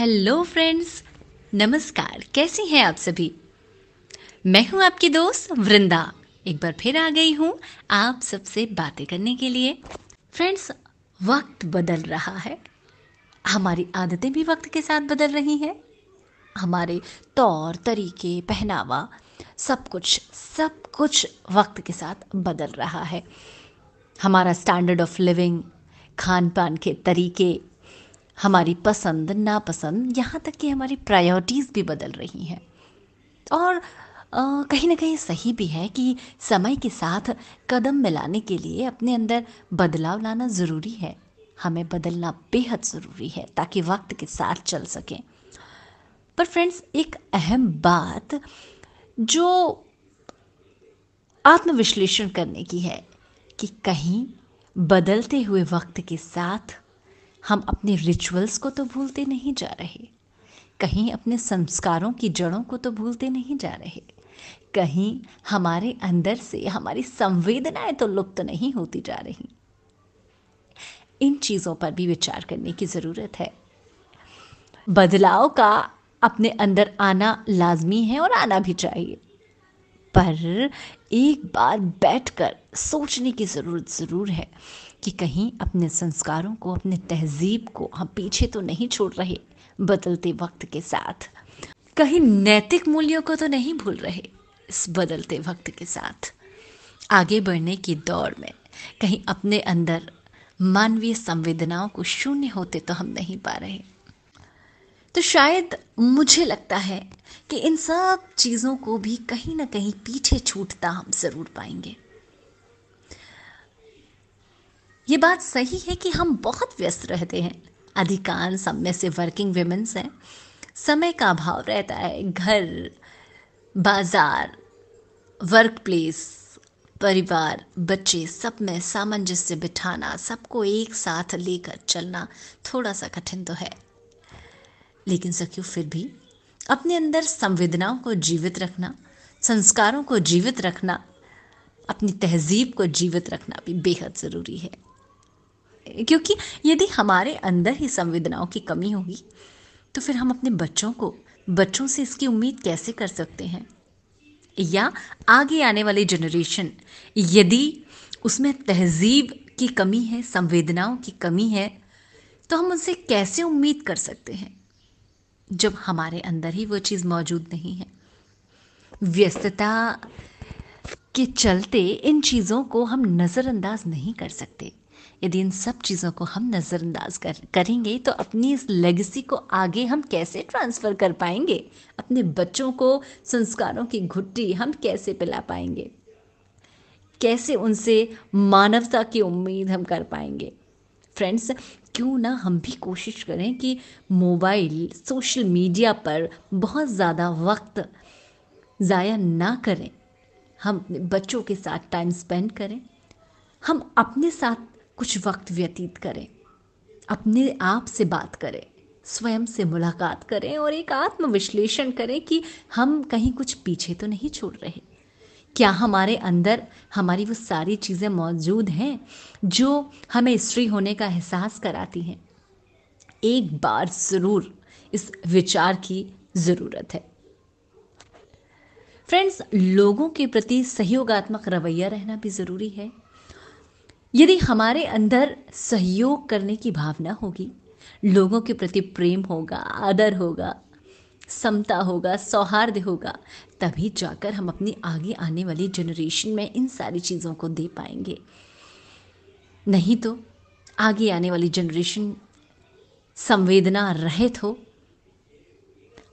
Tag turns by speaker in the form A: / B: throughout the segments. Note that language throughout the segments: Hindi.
A: हेलो फ्रेंड्स नमस्कार कैसी हैं आप सभी मैं हूं आपकी दोस्त वृंदा एक बार फिर आ गई हूं आप सबसे बातें करने के लिए फ्रेंड्स वक्त बदल रहा है हमारी आदतें भी वक्त के साथ बदल रही हैं हमारे तौर तरीके पहनावा सब कुछ सब कुछ वक्त के साथ बदल रहा है हमारा स्टैंडर्ड ऑफ लिविंग खान पान के तरीके हमारी पसंद नापसंद यहाँ तक कि हमारी प्रायोरिटीज़ भी बदल रही हैं और कहीं ना कहीं सही भी है कि समय के साथ कदम मिलाने के लिए अपने अंदर बदलाव लाना ज़रूरी है हमें बदलना बेहद ज़रूरी है ताकि वक्त के साथ चल सकें पर फ्रेंड्स एक अहम बात जो आत्मविश्लेषण करने की है कि कहीं बदलते हुए वक्त के साथ हम अपने रिचुअल्स को तो भूलते नहीं जा रहे कहीं अपने संस्कारों की जड़ों को तो भूलते नहीं जा रहे कहीं हमारे अंदर से हमारी संवेदनाएं तो लुप्त तो नहीं होती जा रही इन चीज़ों पर भी विचार करने की ज़रूरत है बदलाव का अपने अंदर आना लाजमी है और आना भी चाहिए पर एक बार बैठकर सोचने की ज़रूरत ज़रूर है कि कहीं अपने संस्कारों को अपने तहजीब को हम पीछे तो नहीं छोड़ रहे बदलते वक्त के साथ कहीं नैतिक मूल्यों को तो नहीं भूल रहे इस बदलते वक्त के साथ आगे बढ़ने की दौड़ में कहीं अपने अंदर मानवीय संवेदनाओं को शून्य होते तो हम नहीं पा रहे तो शायद मुझे लगता है कि इन सब चीज़ों को भी कहीं ना कहीं पीछे छूटता हम ज़रूर पाएंगे ये बात सही है कि हम बहुत व्यस्त रहते हैं अधिकांश हम में से वर्किंग वेमेंस हैं समय का अभाव रहता है घर बाजार वर्क प्लेस परिवार बच्चे सब में सामंजस्य बिठाना सबको एक साथ लेकर चलना थोड़ा सा कठिन तो है लेकिन सखियो फिर भी अपने अंदर संवेदनाओं को जीवित रखना संस्कारों को जीवित रखना अपनी तहजीब को जीवित रखना भी बेहद ज़रूरी है क्योंकि यदि हमारे अंदर ही संवेदनाओं की कमी होगी तो फिर हम अपने बच्चों को बच्चों से इसकी उम्मीद कैसे कर सकते हैं या आगे आने वाली जनरेशन यदि उसमें तहजीब की कमी है संवेदनाओं की कमी है तो हम उनसे कैसे उम्मीद कर सकते हैं जब हमारे अंदर ही वो चीज़ मौजूद नहीं है व्यस्तता के चलते इन चीज़ों को हम नज़रअंदाज नहीं कर सकते यदि इन सब चीज़ों को हम नज़रअंदाज कर करेंगे तो अपनी इस लेगेसी को आगे हम कैसे ट्रांसफ़र कर पाएंगे अपने बच्चों को संस्कारों की घुट्टी हम कैसे पिला पाएंगे कैसे उनसे मानवता की उम्मीद हम कर पाएंगे फ्रेंड्स क्यों ना हम भी कोशिश करें कि मोबाइल सोशल मीडिया पर बहुत ज़्यादा वक्त ज़ाया ना करें हम अपने बच्चों के साथ टाइम स्पेंड करें हम अपने साथ कुछ वक्त व्यतीत करें अपने आप से बात करें स्वयं से मुलाकात करें और एक आत्मविश्लेषण करें कि हम कहीं कुछ पीछे तो नहीं छोड़ रहे क्या हमारे अंदर हमारी वो सारी चीज़ें मौजूद हैं जो हमें स्त्री होने का एहसास कराती हैं एक बार ज़रूर इस विचार की ज़रूरत है फ्रेंड्स लोगों के प्रति सहयोगात्मक रवैया रहना भी ज़रूरी है यदि हमारे अंदर सहयोग करने की भावना होगी लोगों के प्रति प्रेम होगा आदर होगा समता होगा सौहार्द होगा तभी जाकर हम अपनी आगे आने वाली जनरेशन में इन सारी चीज़ों को दे पाएंगे नहीं तो आगे आने वाली जनरेशन संवेदना रहित हो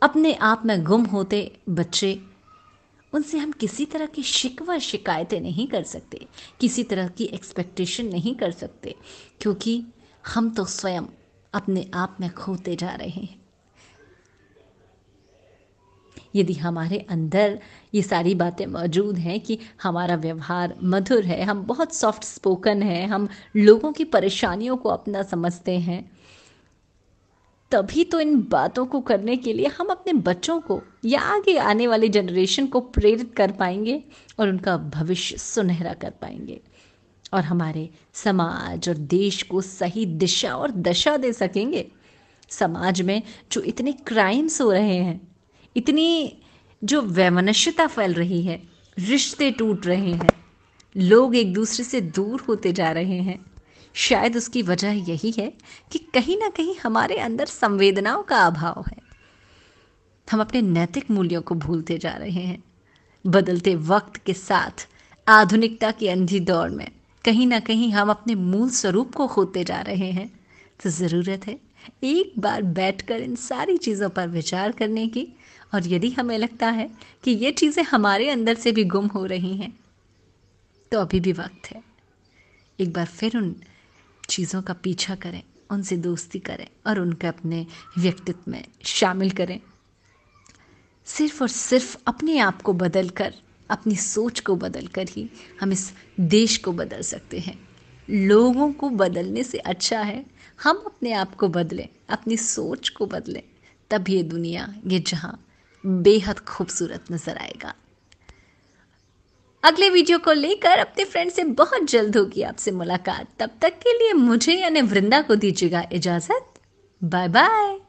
A: अपने आप में गुम होते बच्चे उनसे हम किसी तरह की शिकवा शिकायतें नहीं कर सकते किसी तरह की एक्सपेक्टेशन नहीं कर सकते क्योंकि हम तो स्वयं अपने आप में खोते जा रहे हैं यदि हमारे अंदर ये सारी बातें मौजूद हैं कि हमारा व्यवहार मधुर है हम बहुत सॉफ्ट स्पोकन हैं हम लोगों की परेशानियों को अपना समझते हैं तभी तो इन बातों को करने के लिए हम अपने बच्चों को या आगे आने वाले जनरेशन को प्रेरित कर पाएंगे और उनका भविष्य सुनहरा कर पाएंगे और हमारे समाज और देश को सही दिशा और दशा दे सकेंगे समाज में जो इतने क्राइम्स हो रहे हैं इतनी जो वैमनस्यता फैल रही है रिश्ते टूट रहे हैं लोग एक दूसरे से दूर होते जा रहे हैं शायद उसकी वजह यही है कि कहीं ना कहीं हमारे अंदर संवेदनाओं का अभाव है हम अपने नैतिक मूल्यों को भूलते जा रहे हैं बदलते वक्त के साथ आधुनिकता की अंधी दौड़ में कहीं ना कहीं हम अपने मूल स्वरूप को खोते जा रहे हैं तो ज़रूरत है एक बार बैठकर इन सारी चीज़ों पर विचार करने की और यदि हमें लगता है कि ये चीज़ें हमारे अंदर से भी गुम हो रही हैं तो अभी भी वक्त है एक बार फिर उन चीज़ों का पीछा करें उनसे दोस्ती करें और उनके अपने व्यक्तित्व में शामिल करें सिर्फ और सिर्फ अपने आप को बदल कर अपनी सोच को बदल कर ही हम इस देश को बदल सकते हैं लोगों को बदलने से अच्छा है हम अपने आप को बदलें अपनी सोच को बदलें तब ये दुनिया ये जहाँ बेहद खूबसूरत नज़र आएगा अगले वीडियो को लेकर अपने फ्रेंड से बहुत जल्द होगी आपसे मुलाकात तब तक के लिए मुझे यानी वृंदा को दीजिएगा इजाजत बाय बाय